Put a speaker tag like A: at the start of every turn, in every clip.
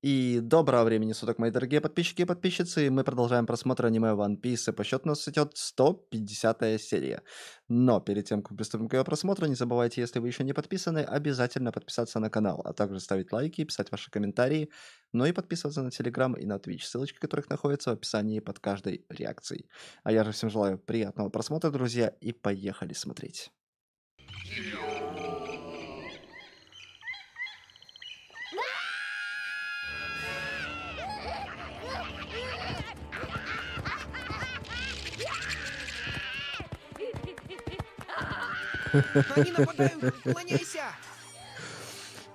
A: И доброго времени суток, мои дорогие подписчики и подписчицы. Мы продолжаем просмотр аниме One Piece, и по счету нас идет 150 серия. Но перед тем, как приступим к ее просмотру, не забывайте, если вы еще не подписаны, обязательно подписаться на канал, а также ставить лайки, писать ваши комментарии, ну и подписываться на Telegram и на Twitch, ссылочки которых находятся в описании под каждой реакцией. А я же всем желаю приятного просмотра, друзья, и поехали смотреть.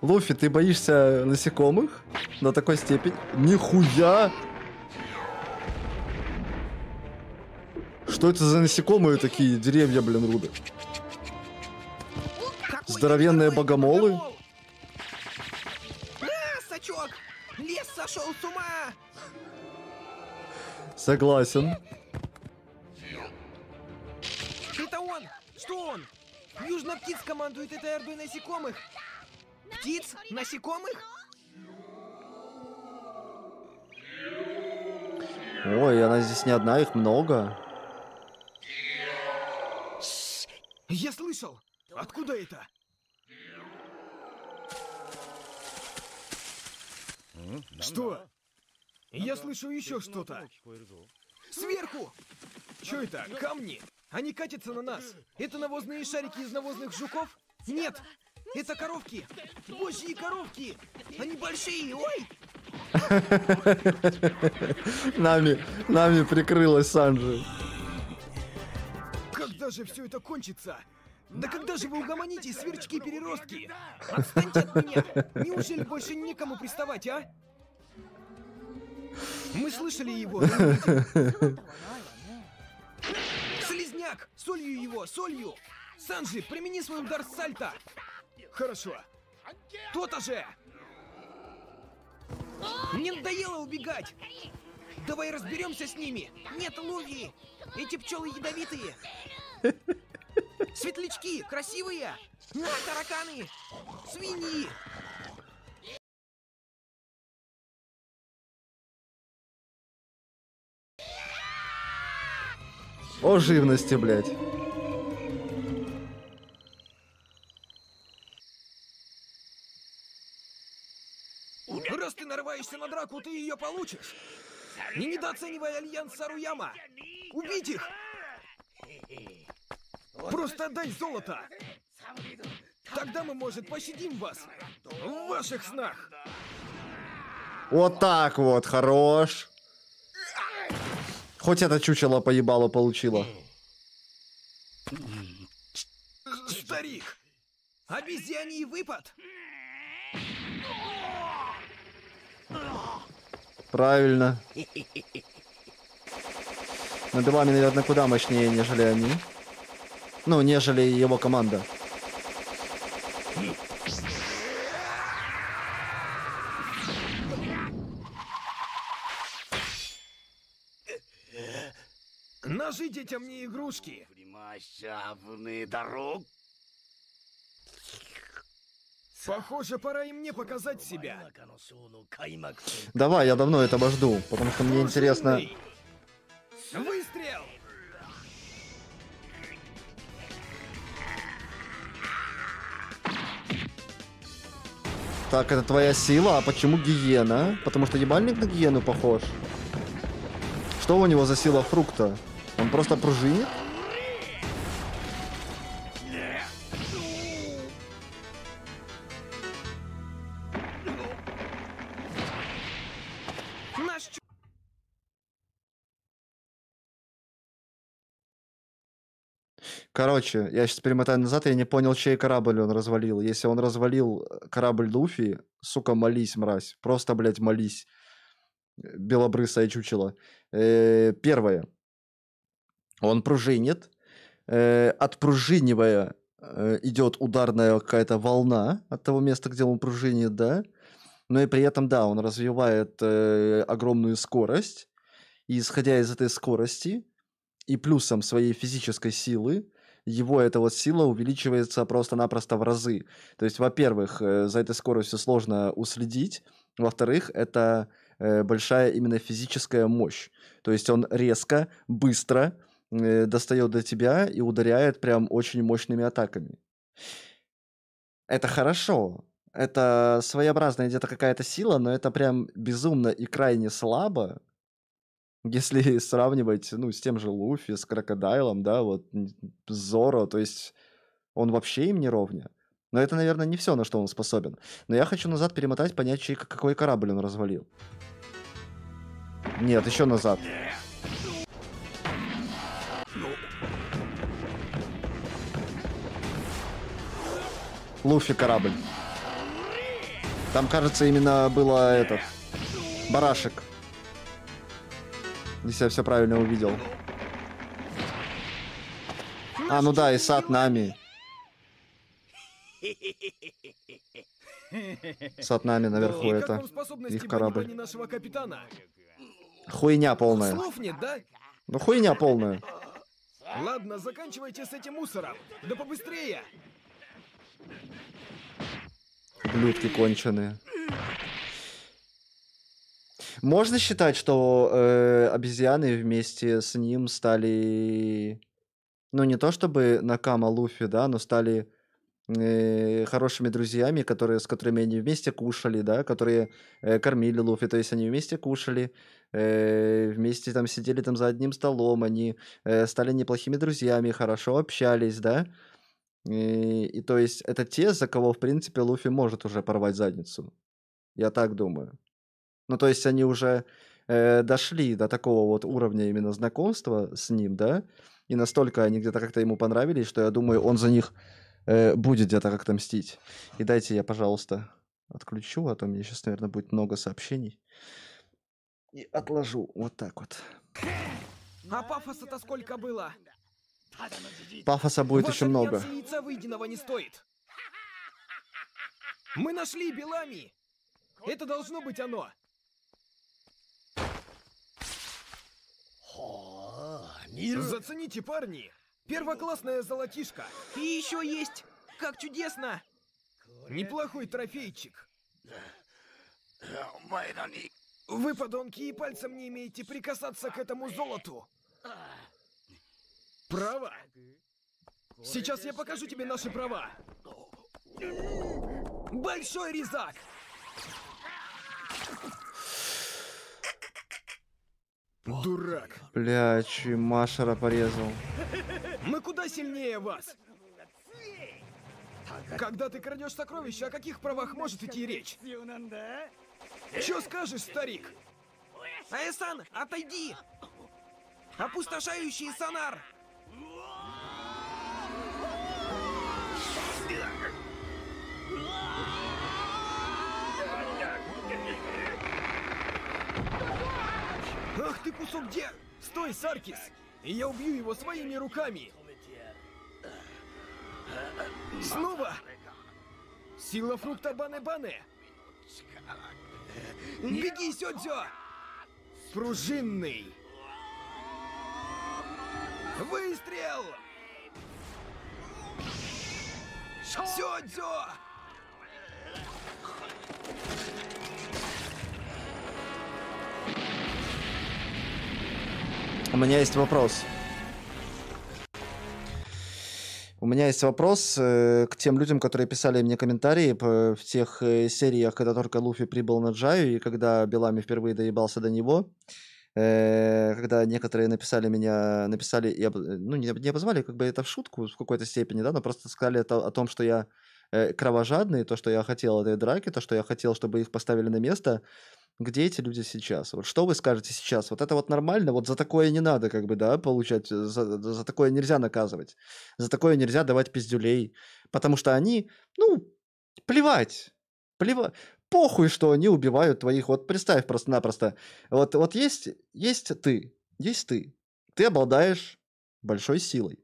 A: Луфи, ты боишься насекомых на такой степени? Нихуя! Что это за насекомые такие деревья, блин, руды. Здоровенные богомолы? Согласен.
B: Это он! Что он? Южно птиц командует ЭТРБ насекомых. Птиц? Насекомых?
A: Ой, она здесь не одна, их много.
B: Я слышал. Откуда это? Что? Я слышу еще что-то. Сверху! Что это? Камни? Они катятся на нас. Это навозные шарики из навозных жуков? Нет! Это коровки! Божьи коровки! Они большие! Ой!
A: Нами, нами прикрылась Санджи.
B: Когда же все это кончится? Да когда же вы угомоните, сверчки переростки?
A: Отстаньте от меня! Неужели
B: больше некому приставать, а? Мы слышали его. Так, солью его, солью! Санджи, примени свой удар сальто! Хорошо. То-то же! Мне надоело убегать! Давай разберемся с ними! Нет, Луви! Эти пчелы ядовитые! Светлячки, красивые! А, тараканы! Свиньи!
A: О живности, блядь.
B: Раз ты нарываешься на драку, ты ее получишь. Не недооценивай альянс Саруяма. Убить их! Просто отдай золото! Тогда мы, может, пощадим вас в ваших снах.
A: Вот так вот, хорош. Хоть это чучело поебало получило.
B: Старик! Обезьяний выпад!
A: Правильно. Над вами, наверное, куда мощнее, нежели они. Ну, нежели его команда.
B: Похоже, пора и мне показать себя.
A: Давай, я давно это жду, потому что мне интересно...
B: Выстрел!
A: Так, это твоя сила, а почему гиена? Потому что ебальник на гиену похож. Что у него за сила фрукта? Он просто пружинит? Короче, я сейчас перемотаю назад, я не понял, чей корабль он развалил. Если он развалил э, корабль Луфи, сука, молись, мразь. Просто, блядь, молись. Белобрысая чучело. Э, первое. Он пружинит. Э, отпружинивая э, идет ударная какая-то волна от того места, где он пружинит, да. Но и при этом, да, он развивает э, огромную скорость. И исходя из этой скорости и плюсом своей физической силы, его эта вот сила увеличивается просто-напросто в разы. То есть, во-первых, э, за этой скоростью сложно уследить, во-вторых, это э, большая именно физическая мощь. То есть он резко, быстро э, достает до тебя и ударяет прям очень мощными атаками. Это хорошо. Это своеобразная где-то какая-то сила, но это прям безумно и крайне слабо если сравнивать, ну, с тем же Луфи, с Крокодайлом, да, вот, Зоро, то есть он вообще им не ровня. Но это, наверное, не все, на что он способен. Но я хочу назад перемотать, понять, чей, какой корабль он развалил. Нет, еще назад. Луфи корабль. Там, кажется, именно было этот барашек. Если я все правильно увидел. А, ну да, и сад нами. Сад нами наверху и это. Их корабль. Хуйня полная. Слов нет, да? Ну хуйня полная.
B: Ладно, заканчивайте с этим мусором. Да побыстрее.
A: Блюдки конченые. Можно считать, что э, обезьяны вместе с ним стали, ну не то чтобы Накама Луфи, да, но стали э, хорошими друзьями, которые, с которыми они вместе кушали, да, которые э, кормили Луфи, то есть они вместе кушали, э, вместе там сидели там за одним столом, они э, стали неплохими друзьями, хорошо общались, да, и, э, и то есть это те, за кого, в принципе, Луфи может уже порвать задницу. Я так думаю. Ну, то есть они уже э, дошли до такого вот уровня именно знакомства с ним, да, и настолько они где-то как-то ему понравились, что я думаю, он за них э, будет где-то как-то мстить. И дайте я, пожалуйста, отключу, а то мне сейчас, наверное, будет много сообщений. И отложу вот так вот.
B: А пафоса-то сколько было? Пафоса будет еще много. яйца выеденного не стоит. Мы нашли Белами. Это должно быть оно. мира. Зацените, парни! Первоклассная золотишко! И еще есть! Как чудесно! Неплохой трофейчик. Вы, подонки, и пальцем не имеете прикасаться к этому золоту. Право? Сейчас я покажу тебе наши права. Большой резак!
A: дурак. Бля, чуй, Машера порезал.
B: Мы куда сильнее вас. Когда ты крадешь сокровища, о каких правах может идти речь? Что скажешь, старик? Аэсан, отойди! Опустошающий сонар! Ах ты кусок где? Стой, Саркис! И я убью его своими руками! Снова! Сила фрукта Бане-Бане! Беги, Сёдзё! Пружинный! Выстрел! Сёдзё!
A: У меня есть вопрос. У меня есть вопрос э, к тем людям, которые писали мне комментарии по, в тех э, сериях, когда только Луфи прибыл на Джаю и когда Белами впервые доебался до него. Э, когда некоторые написали меня, написали, я, э, ну не, не обозвали, как бы это в шутку в какой-то степени, да, но просто сказали это, о том, что я Э, кровожадные, то, что я хотел этой драки, то, что я хотел, чтобы их поставили на место, где эти люди сейчас? Вот что вы скажете сейчас? Вот это вот нормально, вот за такое не надо, как бы, да, получать, э, за, за такое нельзя наказывать, за такое нельзя давать пиздюлей, потому что они, ну, плевать, плевать, похуй, что они убивают твоих, вот представь просто-напросто, вот, вот есть, есть ты, есть ты, ты обладаешь большой силой,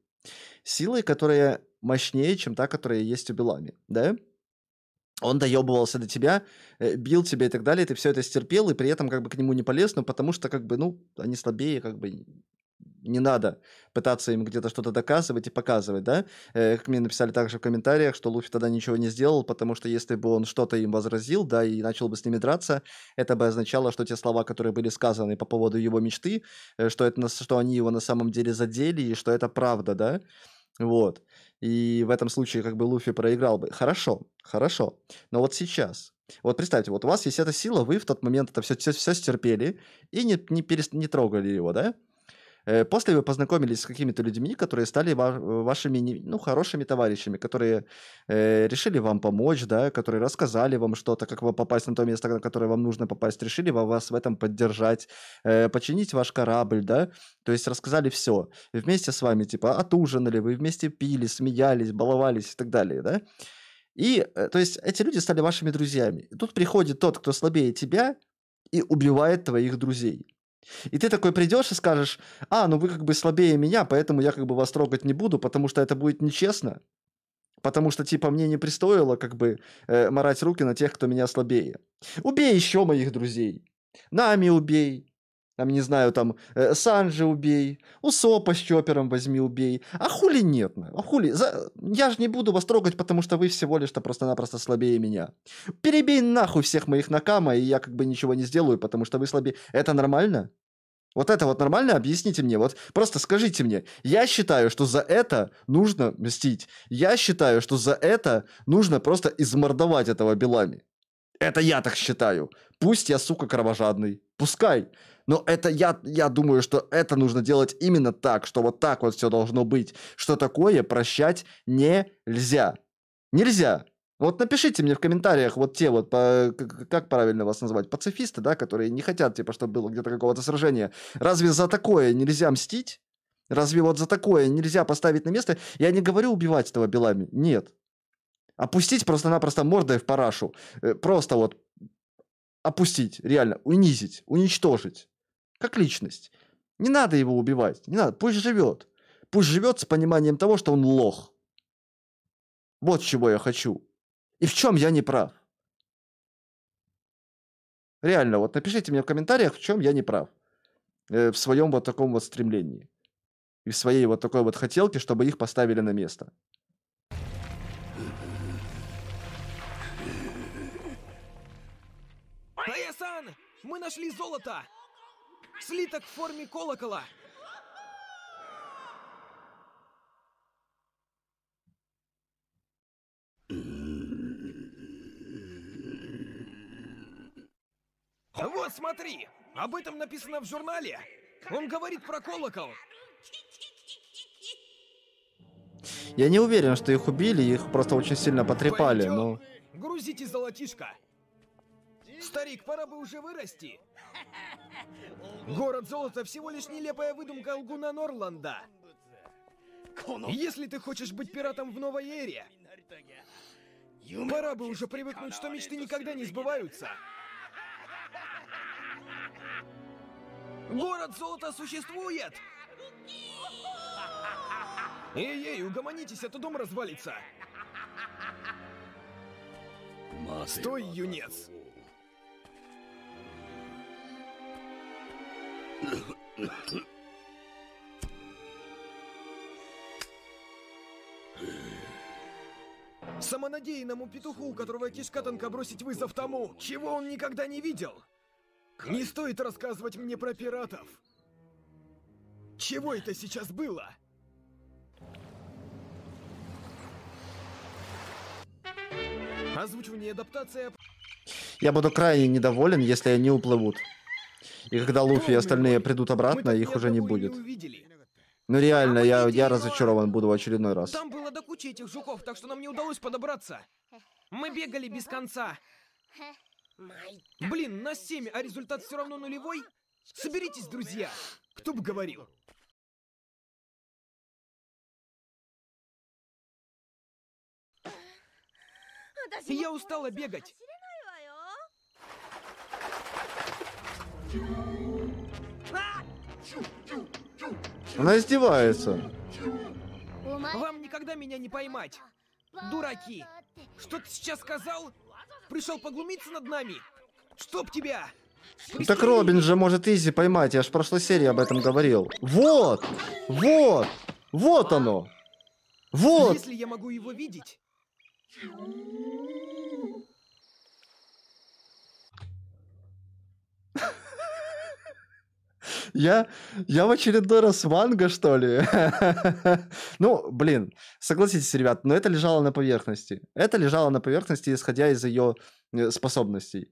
A: силой, которая мощнее, чем та, которая есть у Белами, да? Он доебывался до тебя, э, бил тебя и так далее, ты все это стерпел, и при этом как бы к нему не полез, но потому что как бы, ну, они слабее, как бы не надо пытаться им где-то что-то доказывать и показывать, да? Э, как мне написали также в комментариях, что Луфи тогда ничего не сделал, потому что если бы он что-то им возразил, да, и начал бы с ними драться, это бы означало, что те слова, которые были сказаны по поводу его мечты, э, что, это, что они его на самом деле задели и что это правда, да? Вот. И в этом случае как бы Луфи проиграл бы. Хорошо, хорошо. Но вот сейчас, вот представьте, вот у вас есть эта сила, вы в тот момент это все, все, все стерпели и не, не, перест не трогали его, да? Э, после вы познакомились с какими-то людьми, которые стали э, вашими ну, хорошими товарищами, которые э, решили вам помочь, да, которые рассказали вам что-то, как вам попасть на то место, на которое вам нужно попасть, решили вас в этом поддержать, починить ваш корабль, да, то есть рассказали все. вместе с вами, типа, отужинали, вы вместе пили, смеялись, баловались и так далее, да. И, то есть, эти люди стали вашими друзьями. тут приходит тот, кто слабее тебя, и убивает твоих друзей. И ты такой придешь и скажешь, а, ну вы как бы слабее меня, поэтому я как бы вас трогать не буду, потому что это будет нечестно. Потому что, типа, мне не пристоило как бы э, марать руки на тех, кто меня слабее. Убей еще моих друзей. Нами убей. Там, не знаю, там, э, Санжи убей. Усопа с Чопером возьми убей. А хули нет? А хули? За... Я же не буду вас трогать, потому что вы всего лишь-то просто-напросто слабее меня. Перебей нахуй всех моих накама, и я как бы ничего не сделаю, потому что вы слабее. Это нормально? Вот это вот нормально? Объясните мне. Вот просто скажите мне. Я считаю, что за это нужно мстить. Я считаю, что за это нужно просто измордовать этого Белами. Это я так считаю. Пусть я, сука, кровожадный. Пускай. Но это я, я думаю, что это нужно делать именно так, что вот так вот все должно быть. Что такое прощать нельзя. Нельзя. Вот напишите мне в комментариях вот те вот, по, как правильно вас назвать, пацифисты, да, которые не хотят, типа, чтобы было где-то какого-то сражения. Разве за такое нельзя мстить? Разве вот за такое нельзя поставить на место? Я не говорю убивать этого белами, нет. Опустить просто-напросто мордой в парашу. Э, просто вот опустить, реально, унизить, уничтожить. Как личность. Не надо его убивать, не надо, пусть живет. Пусть живет с пониманием того, что он лох. Вот чего я хочу. И в чем я не прав? Реально, вот напишите мне в комментариях, в чем я не прав. Э, в своем вот таком вот стремлении. И в своей вот такой вот хотелке, чтобы их поставили на место.
B: Таясан, мы нашли золото! Слиток в форме колокола! Вот, смотри! Об этом написано в журнале! Он говорит про колокол!
A: Я не уверен, что их убили, их просто очень сильно потрепали, но...
B: Грузите золотишко! Старик, пора бы уже вырасти! Город золота всего лишь нелепая выдумка лгуна Норланда! Если ты хочешь быть пиратом в новой эре, пора бы уже привыкнуть, что мечты никогда не сбываются! Город золота существует! Эй-эй, угомонитесь, а то дом развалится! Стой, юнец! Самонадеянному петуху, у которого кишка тонко бросить вызов тому, чего он никогда не видел! Не стоит рассказывать мне про пиратов. Чего это сейчас было? Озвучивание адаптация...
A: Я буду крайне недоволен, если они уплывут. И когда Луфи и остальные придут обратно, их уже не будет. Ну реально, а я, я разочарован буду в очередной раз. Там было до кучи этих
B: жуков, так что нам не удалось подобраться. Мы бегали без конца. Блин, на 7, а результат все равно нулевой? Соберитесь, друзья! Кто бы говорил? Я устала бегать.
A: Она издевается.
B: Вам никогда меня не поймать. Дураки. Что ты сейчас сказал? Пришел поглумиться над нами? Чтоб тебя!
A: Пристрели. Ну так Робин же может изи поймать, я ж в прошлой серии об этом говорил. Вот! Вот! Вот оно! Вот!
B: Если я могу его видеть...
A: Я, я в очередной раз манго, что ли? ну, блин, согласитесь, ребят, но это лежало на поверхности. Это лежало на поверхности, исходя из ее э, способностей.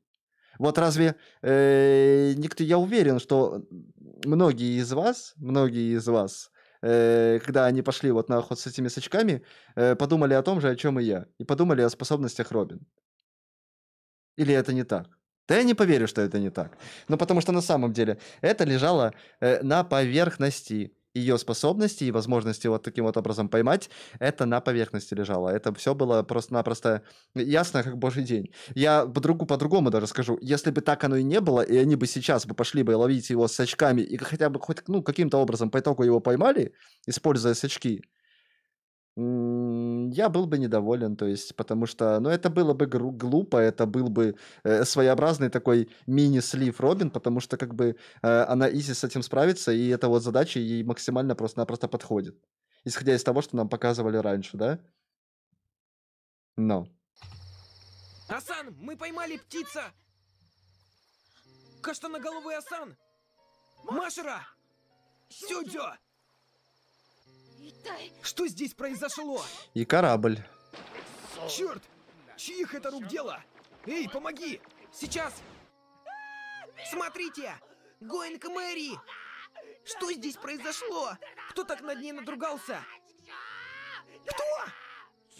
A: Вот разве э, никто, я уверен, что многие из вас, многие из вас, э, когда они пошли вот на охоту с этими сачками, э, подумали о том же, о чем и я, и подумали о способностях Робин. Или это не так? Да я не поверю, что это не так. Ну, потому что на самом деле это лежало э, на поверхности ее способности и возможности вот таким вот образом поймать, это на поверхности лежало. Это все было просто-напросто ясно, как божий день. Я по другу по-другому даже скажу, если бы так оно и не было, и они бы сейчас бы пошли бы ловить его с очками, и хотя бы хоть, ну, каким-то образом по итогу его поймали, используя очки. Я был бы недоволен, то есть, потому что, ну, это было бы гру- глупо, это был бы э, своеобразный такой мини-слив Робин, потому что, как бы, э, она изи с этим справится, и эта вот задача ей максимально просто-напросто подходит, исходя из того, что нам показывали раньше, да? Но.
B: Асан, мы поймали птица! Каштаноголовый Асан! Машера! Сюдзё! Что здесь произошло?
A: И корабль.
B: Черт! Чьих это рук дело? Эй, помоги! Сейчас! Смотрите! Гоинг Мэри! Что здесь произошло? Кто так над ней надругался? Кто?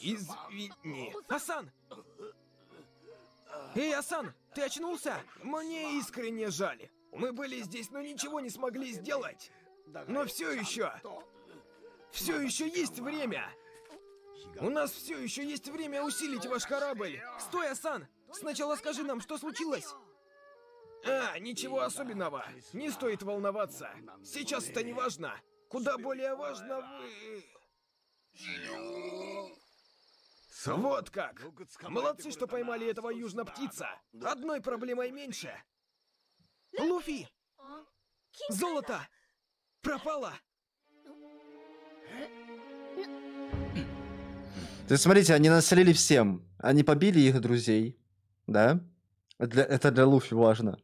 B: Извини. Асан! Эй, Асан, ты очнулся? Мне искренне жаль. Мы были здесь, но ничего не смогли сделать. Но все еще все еще есть время! У нас все еще есть время усилить ваш корабль! Стой, Асан! Сначала скажи нам, что случилось! А, ничего особенного. Не стоит волноваться. Сейчас это не важно. Куда более важно вы... Вот как! Молодцы, что поймали этого южно-птица. Одной проблемой меньше. Луфи! Золото! Пропало!
A: То есть, смотрите, они населили всем. Они побили их друзей. Да? Для, это для Луфи важно.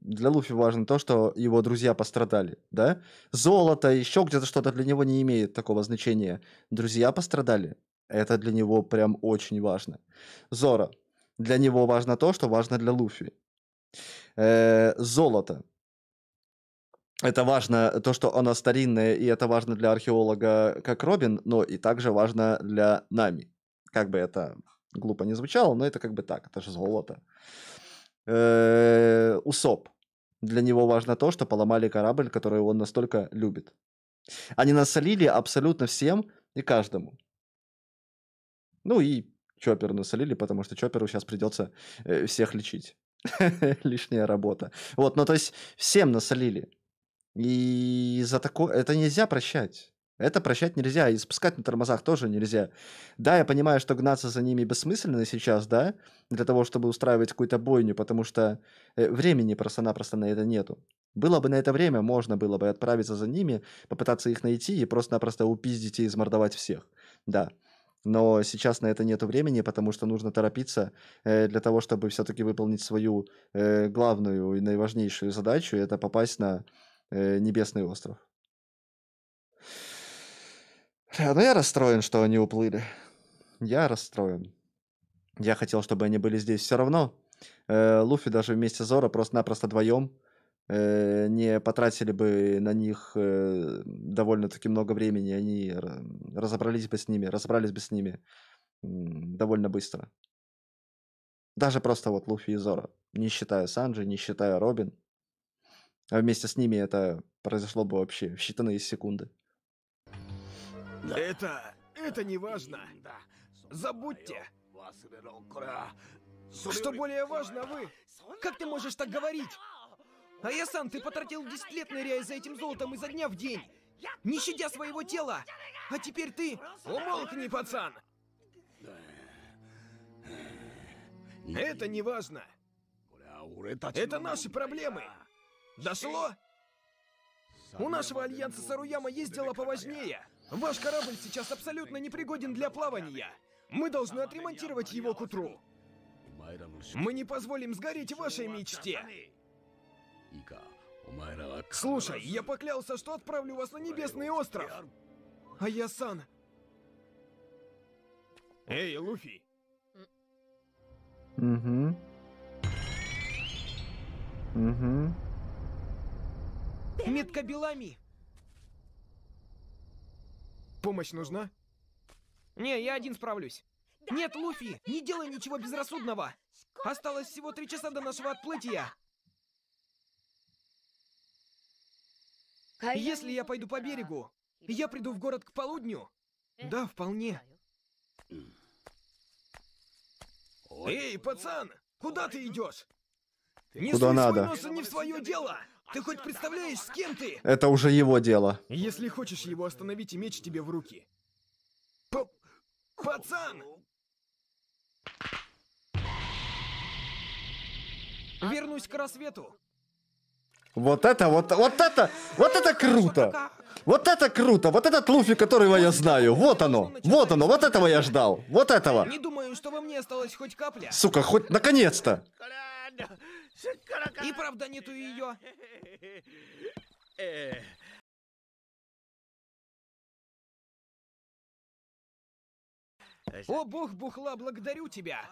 A: Для Луфи важно то, что его друзья пострадали, да? Золото, еще где-то что-то для него не имеет такого значения. Друзья пострадали. Это для него прям очень важно. Зора. Для него важно то, что важно для Луфи. Э -э золото это важно, то, что она старинная, и это важно для археолога как Робин, но и также важно для нами. Как бы это глупо не звучало, но это как бы так, это же золото. Э, усоп. Для него важно то, что поломали корабль, который он настолько любит. Они насолили абсолютно всем и каждому. Ну и Чопперу насолили, потому что Чопперу сейчас придется э, всех лечить. Лишняя работа. Вот, ну то есть всем насолили. И за такое... Это нельзя прощать. Это прощать нельзя, и спускать на тормозах тоже нельзя. Да, я понимаю, что гнаться за ними бессмысленно сейчас, да, для того, чтобы устраивать какую-то бойню, потому что э, времени просто-напросто на это нету. Было бы на это время, можно было бы отправиться за ними, попытаться их найти и просто-напросто упиздить и измордовать всех. Да. Но сейчас на это нету времени, потому что нужно торопиться э, для того, чтобы все-таки выполнить свою э, главную и наиважнейшую задачу. Это попасть на Э, небесный остров. Э, но я расстроен, что они уплыли. Я расстроен. Я хотел, чтобы они были здесь все равно. Э, Луфи даже вместе с Зора просто-напросто вдвоем не потратили бы на них довольно-таки много времени, они разобрались бы с ними, разобрались бы с ними довольно быстро. Даже просто вот Луфи и Зора, не считая Санджи, не считая Робин – а вместе с ними это произошло бы вообще в считанные секунды.
B: Да. Это... это не важно. Забудьте. Что более важно, вы... Как ты можешь так говорить? А я сам, ты потратил 10 лет, ныряя за этим золотом изо дня в день, не щадя своего тела. А теперь ты... Умолкни, пацан! Это не важно. Это наши проблемы. Дошло? У нашего альянса Саруяма есть дела поважнее. Ваш корабль сейчас абсолютно непригоден для плавания. Мы должны отремонтировать его к утру. Мы не позволим сгореть вашей мечте. Слушай, я поклялся, что отправлю вас на Небесный остров. А я Сан. Эй, Луфи. Угу. Угу. Белами. Помощь нужна? Не, я один справлюсь. Нет, Луфи, не делай ничего безрассудного! Осталось всего три часа до нашего отплытия! А Если я пойду по берегу, я приду в город к полудню? Да, вполне. Эй, пацан, куда ты идешь? Не куда надо? Не в свое дело! Ты хоть представляешь, с кем ты?
A: Это уже его дело. Если
B: хочешь его остановить и меч тебе в руки. П Пацан! Вернусь к рассвету.
A: Вот это, вот, вот это, вот это круто! Вот это круто! Вот этот Луфи, которого я знаю! Вот оно! Вот оно! Вот этого я ждал! Вот этого! Не думаю, что во мне осталось хоть капля! Сука, хоть... Наконец-то! И правда нету ее. Э.
B: О, бог бухла, благодарю тебя!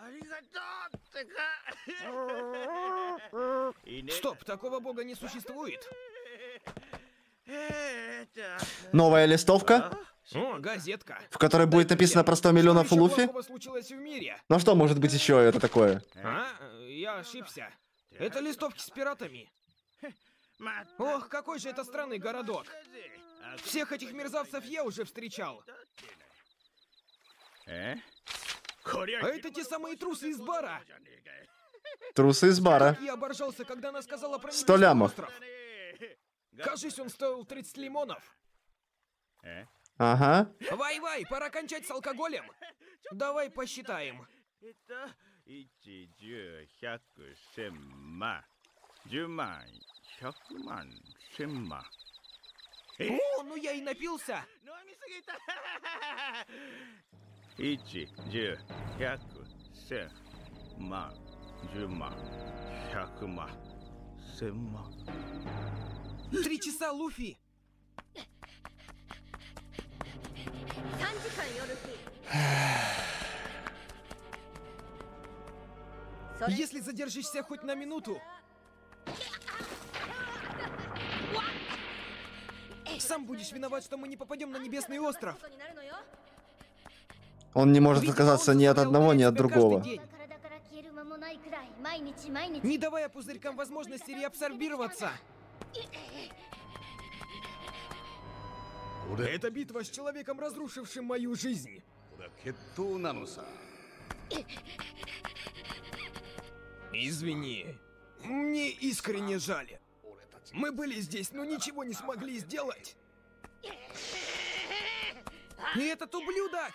B: Стоп, такого бога не существует!
A: Новая листовка? А?
B: О, газетка.
A: В которой будет написано про 100 миллионов Луфи?
B: случилось в мире?
A: Ну что может быть еще это такое?
B: А? я ошибся. Это листовки с пиратами. Ох, какой же это странный городок. А Всех этих мерзавцев я уже встречал. Э? А это те самые трусы из бара.
A: Трусы из бара.
B: Я оборжался, когда она сказала про Сто лямов. Остров. Кажись, он стоил 30 лимонов. Э? Ага. Вай-вай, пора кончать с алкоголем. Давай посчитаем. 一十、百、千万、
A: 十万、百万、千万。
B: О, ну я и напился!
A: Ичи, дю, яку, се, ма, джума, хякума, сема.
B: Три часа, Луфи! Санчика, Луфи! Если задержишься хоть на минуту... Сам будешь виноват, что мы не попадем на Небесный остров.
A: Он не может отказаться ни от одного, ни от другого.
B: Не давая пузырькам возможности реабсорбироваться. Это битва с человеком, разрушившим мою жизнь. Извини. Мне искренне жаль. Мы были здесь, но ничего не смогли сделать. И этот ублюдок!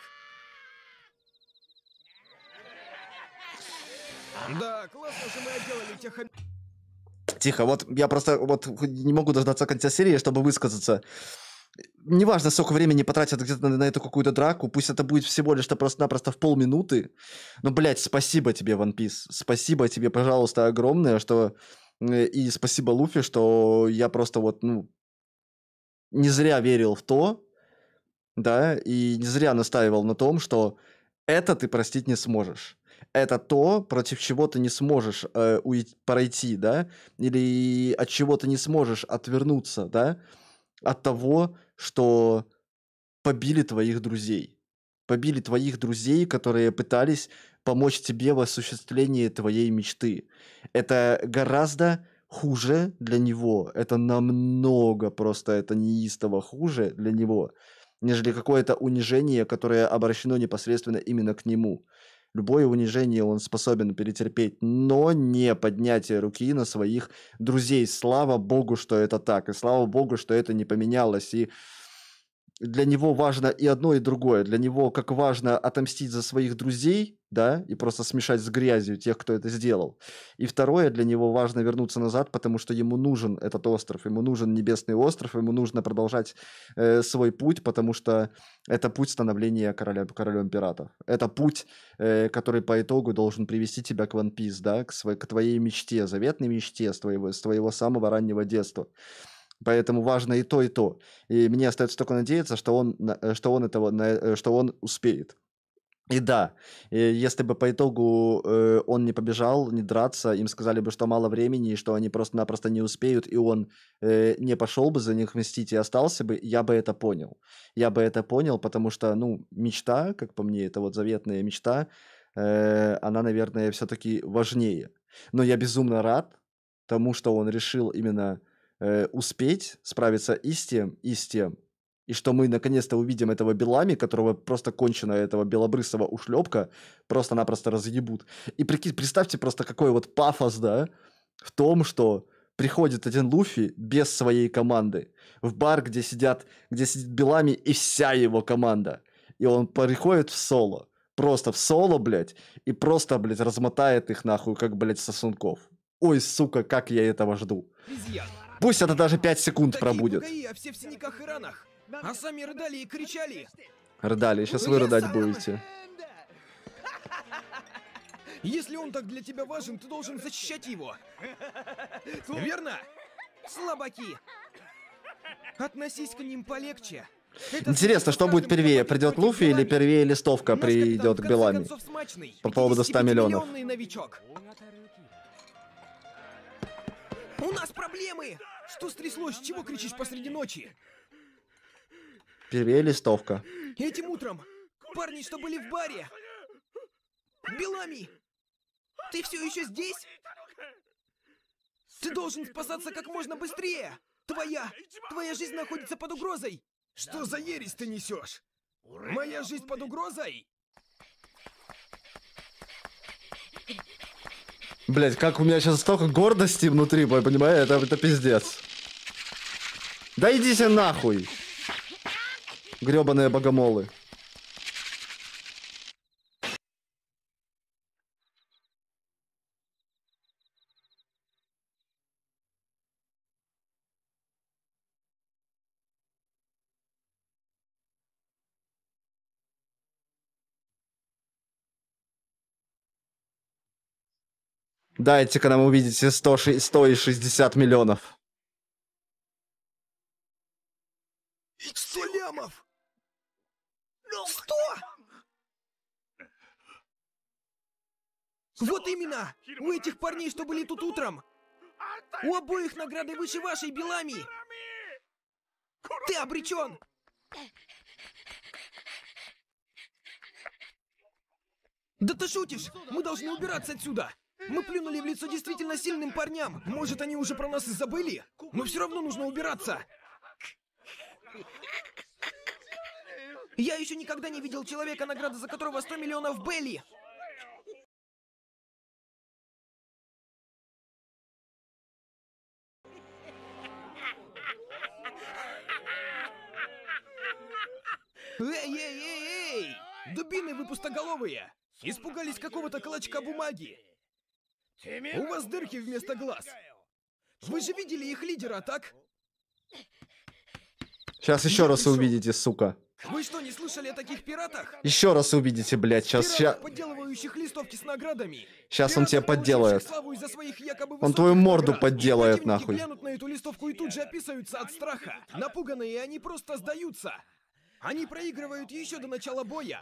B: Да, классно же мы отделали тех...
A: Тихо, вот я просто вот не могу дождаться конца серии, чтобы высказаться неважно, сколько времени потратят где-то на, на эту какую-то драку, пусть это будет всего лишь просто-напросто в полминуты, но, блядь, спасибо тебе, One Piece, спасибо тебе, пожалуйста, огромное, что... И спасибо Луфи, что я просто вот, ну, не зря верил в то, да, и не зря настаивал на том, что это ты простить не сможешь. Это то, против чего ты не сможешь э, уйти, пройти, да, или от чего ты не сможешь отвернуться, да, от того, что побили твоих друзей. Побили твоих друзей, которые пытались помочь тебе в осуществлении твоей мечты. Это гораздо хуже для него, это намного просто, это неистово хуже для него, нежели какое-то унижение, которое обращено непосредственно именно к нему. Любое унижение он способен перетерпеть, но не поднятие руки на своих друзей. Слава богу, что это так, и слава богу, что это не поменялось. И для него важно и одно, и другое. Для него как важно отомстить за своих друзей, да, и просто смешать с грязью тех, кто это сделал. И второе, для него важно вернуться назад, потому что ему нужен этот остров, ему нужен небесный остров, ему нужно продолжать э, свой путь, потому что это путь становления короля, королем пиратов. Это путь, э, который по итогу должен привести тебя к One Piece, да, к, своей, к твоей мечте, заветной мечте с твоего, с твоего самого раннего детства. Поэтому важно и то, и то. И мне остается только надеяться, что он, э, что он, этого, э, что он успеет. И да, если бы по итогу э, он не побежал, не драться, им сказали бы, что мало времени, и что они просто-напросто не успеют, и он не пошел бы за них мстить и остался бы, я бы это понял. Я бы это понял, потому что, ну, мечта, как по мне, это вот заветная мечта, она, наверное, все-таки важнее. Но я безумно рад тому, что он решил именно э, успеть справиться и с тем, и с тем. И что мы наконец-то увидим этого Белами, которого просто кончено этого белобрысого ушлепка просто-напросто разъебут. И прикинь, представьте просто какой вот пафос, да, в том, что приходит один Луфи без своей команды в бар, где сидят, где сидит Белами и вся его команда. И он приходит в соло. Просто в соло, блядь, и просто, блядь, размотает их нахуй, как, блядь, сосунков. Ой, сука, как я этого жду. Обезьяна. Пусть это даже 5 секунд Такие пробудет.
B: БГИ, а все в синяках и ранах. А сами рыдали и кричали.
A: Рыдали, сейчас ну, вы рыдать будете.
B: Если он так для тебя важен, ты должен защищать его. Э? Верно? Слабаки. Относись к ним полегче. Это
A: Интересно, что будет первее? Придет Луфи или первее листовка придет к Белами?
B: По поводу 100 миллионов. У нас проблемы! Что стряслось? Чего кричишь посреди ночи?
A: Перелистовка.
B: Этим утром парни, что были в баре. Белами! Ты все еще здесь? Ты должен спасаться как можно быстрее! Твоя! Твоя жизнь находится под угрозой! Что за ересь ты несешь? Моя жизнь под угрозой?
A: Блять, как у меня сейчас столько гордости внутри, понимаешь? Это, это пиздец. Да идите нахуй. Гребаные богомолы. Дайте-ка нам увидите 100, 100 и 60 миллионов.
B: Шлемов! Сто! Ну вот именно! У этих парней, что были тут утром! У обоих награды выше вашей, Белами! Ты обречен! Да ты шутишь! Мы должны убираться отсюда! Мы плюнули в лицо действительно сильным парням. Может, они уже про нас и забыли? Но все равно нужно убираться. Я еще никогда не видел человека, награда за которого 100 миллионов Белли. Эй, эй, эй, эй! Дубины вы пустоголовые! Испугались какого-то клочка бумаги! У вас дырки вместо глаз. Вы же видели их лидера, так?
A: Сейчас еще раз увидите, сука.
B: Вы что, не слышали о таких
A: пиратах? Еще раз увидите, блядь, сейчас... сейчас.
B: подделывающих листовки с наградами.
A: Сейчас Пираты, он тебя подделает. Он твою морду наград. подделает, нахуй. глянут
B: на эту листовку и тут же описываются от страха. Напуганные они просто сдаются. Они проигрывают еще до начала боя.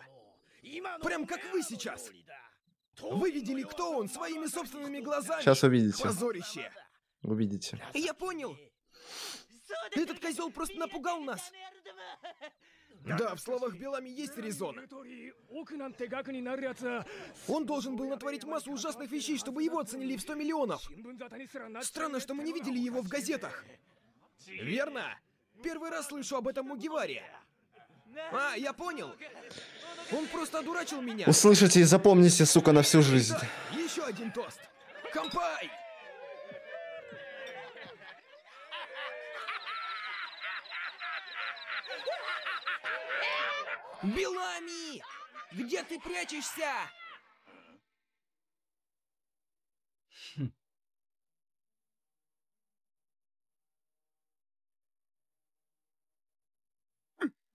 B: Прям как вы сейчас.
A: Вы видели,
B: кто он своими собственными глазами. Сейчас увидите. Позорище. Увидите. Я понял. Этот козел просто напугал нас. Да, в словах Белами есть резон. Он должен был натворить массу ужасных вещей, чтобы его оценили в 100 миллионов. Странно, что мы не видели его в газетах. Верно? Первый раз слышу об этом Мугиваре. А, я понял. Он просто одурачил меня. Услышите и
A: запомните, сука, на всю жизнь.
B: Еще один тост. Компай! Белами! Где ты прячешься?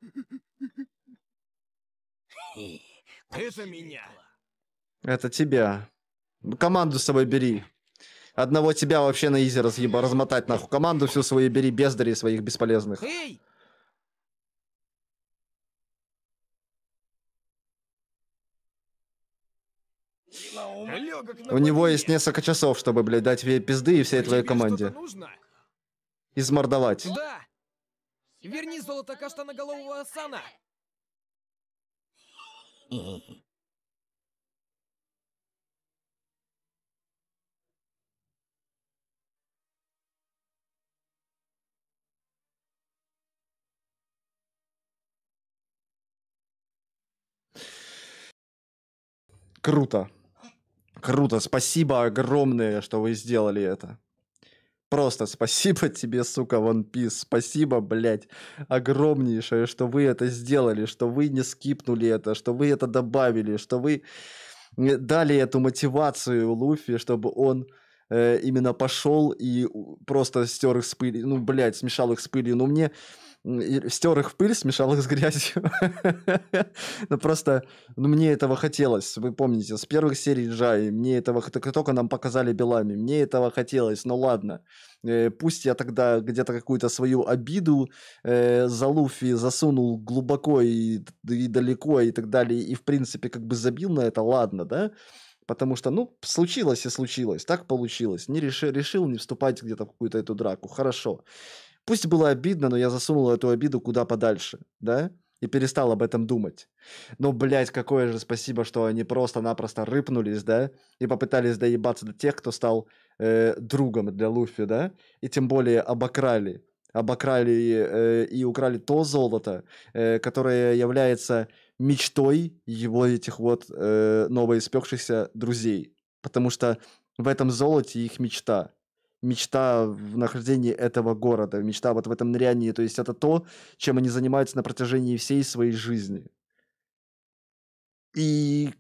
B: Mm-hmm. Это меня.
A: Это тебя. Ну, команду с собой бери. Одного тебя вообще на изи разъеба, размотать нахуй. Команду всю свою бери, бездарей своих бесполезных. Эй! У него есть несколько часов, чтобы, блядь, дать тебе пизды и всей твоей команде. Измордовать.
B: Да. Верни золото каштаноголового Асана!
A: Круто. Круто. Спасибо огромное, что вы сделали это. Просто спасибо тебе, сука, One Piece. Спасибо, блядь, огромнейшее, что вы это сделали, что вы не скипнули это, что вы это добавили, что вы э, дали эту мотивацию Луфи, чтобы он э, именно пошел и просто стер их с пыли, ну, блядь, смешал их с пылью. Но ну, мне стер их в пыль, смешал их с грязью. Ну просто, ну, мне этого хотелось, вы помните, с первых серий Джай, мне этого, только нам показали Белами, мне этого хотелось, но ну, ладно. Э, пусть я тогда где-то какую-то свою обиду э, за Луфи засунул глубоко и, и далеко и так далее, и в принципе как бы забил на это, ладно, да? потому что, ну, случилось и случилось, так получилось. Не решил, решил не вступать где-то в какую-то эту драку, хорошо. Пусть было обидно, но я засунул эту обиду куда подальше, да? И перестал об этом думать. Но, блядь, какое же спасибо, что они просто-напросто рыпнулись, да? И попытались доебаться до тех, кто стал э, другом для Луфи, да? И тем более обокрали. Обокрали э, и украли то золото, э, которое является мечтой его этих вот э, новоиспекшихся друзей. Потому что в этом золоте их мечта мечта в нахождении этого города, мечта вот в этом нырянии. То есть это то, чем они занимаются на протяжении всей своей жизни. И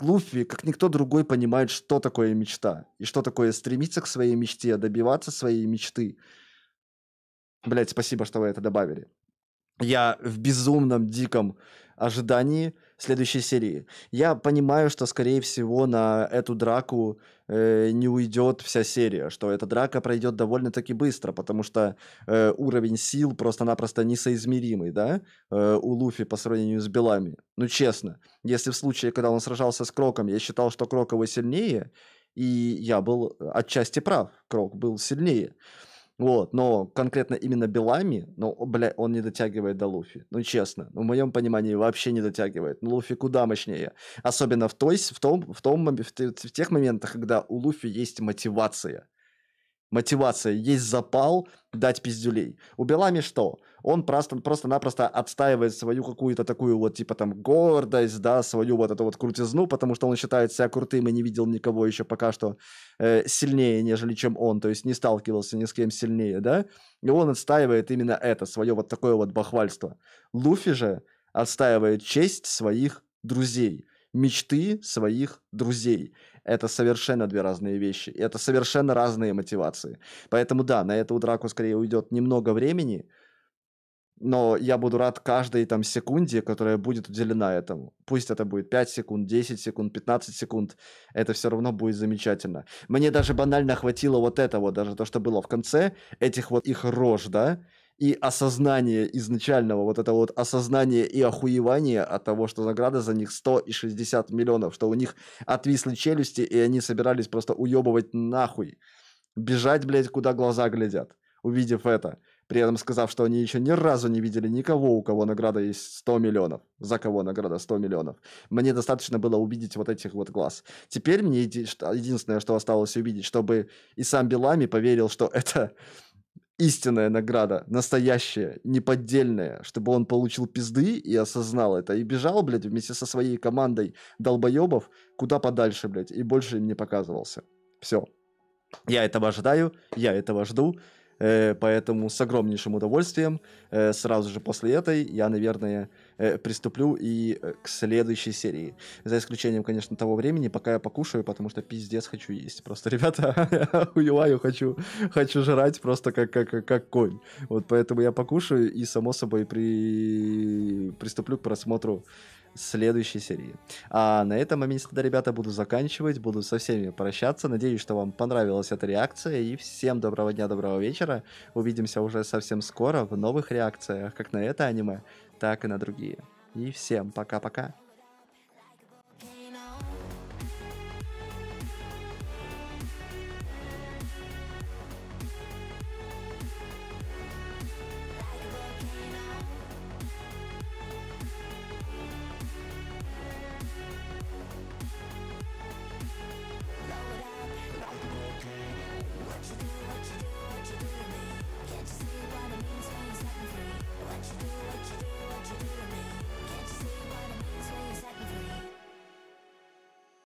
A: Луфи, как никто другой, понимает, что такое мечта. И что такое стремиться к своей мечте, добиваться своей мечты. Блять, спасибо, что вы это добавили. Я в безумном, диком ожидании следующей серии. Я понимаю, что, скорее всего, на эту драку э, не уйдет вся серия, что эта драка пройдет довольно-таки быстро, потому что э, уровень сил просто-напросто несоизмеримый, да, э, у Луфи по сравнению с Белами. Ну, честно, если в случае, когда он сражался с Кроком, я считал, что Крок его сильнее, и я был отчасти прав, Крок был сильнее. Вот, но конкретно именно Белами, ну, бля, он не дотягивает до Луфи. Ну, честно, ну, в моем понимании вообще не дотягивает. Ну, Луфи куда мощнее. Особенно в, той, в, том, в, том, в, в тех моментах, когда у Луфи есть мотивация мотивация, есть запал дать пиздюлей. У Белами что? Он просто, просто-напросто отстаивает свою какую-то такую вот, типа там, гордость, да, свою вот эту вот крутизну, потому что он считает себя крутым и не видел никого еще пока что э, сильнее, нежели чем он, то есть не сталкивался ни с кем сильнее, да, и он отстаивает именно это, свое вот такое вот бахвальство. Луфи же отстаивает честь своих друзей, мечты своих друзей это совершенно две разные вещи. Это совершенно разные мотивации. Поэтому да, на эту драку скорее уйдет немного времени, но я буду рад каждой там секунде, которая будет уделена этому. Пусть это будет 5 секунд, 10 секунд, 15 секунд, это все равно будет замечательно. Мне даже банально хватило вот этого, даже то, что было в конце, этих вот их рож, да, и осознание изначального, вот это вот осознание и охуевание от того, что награда за них 100 и 60 миллионов, что у них отвисли челюсти, и они собирались просто уебывать нахуй. Бежать, блядь, куда глаза глядят, увидев это. При этом сказав, что они еще ни разу не видели никого, у кого награда есть 100 миллионов. За кого награда 100 миллионов. Мне достаточно было увидеть вот этих вот глаз. Теперь мне единственное, что осталось увидеть, чтобы и сам Белами поверил, что это истинная награда, настоящая, неподдельная, чтобы он получил пизды и осознал это, и бежал, блядь, вместе со своей командой долбоебов куда подальше, блядь, и больше им не показывался. Все. Я этого ожидаю, я этого жду. Э, поэтому с огромнейшим удовольствием э, сразу же после этой я, наверное, э, приступлю и к следующей серии. За исключением, конечно, того времени, пока я покушаю, потому что пиздец хочу есть. Просто, ребята, уюаю, хочу, хочу жрать просто как, как, как конь. Вот поэтому я покушаю и, само собой, при... приступлю к просмотру следующей серии. А на этом моменте тогда, ребята, буду заканчивать, буду со всеми прощаться. Надеюсь, что вам понравилась эта реакция. И всем доброго дня, доброго вечера. Увидимся уже совсем скоро в новых реакциях, как на это аниме, так и на другие. И всем пока-пока.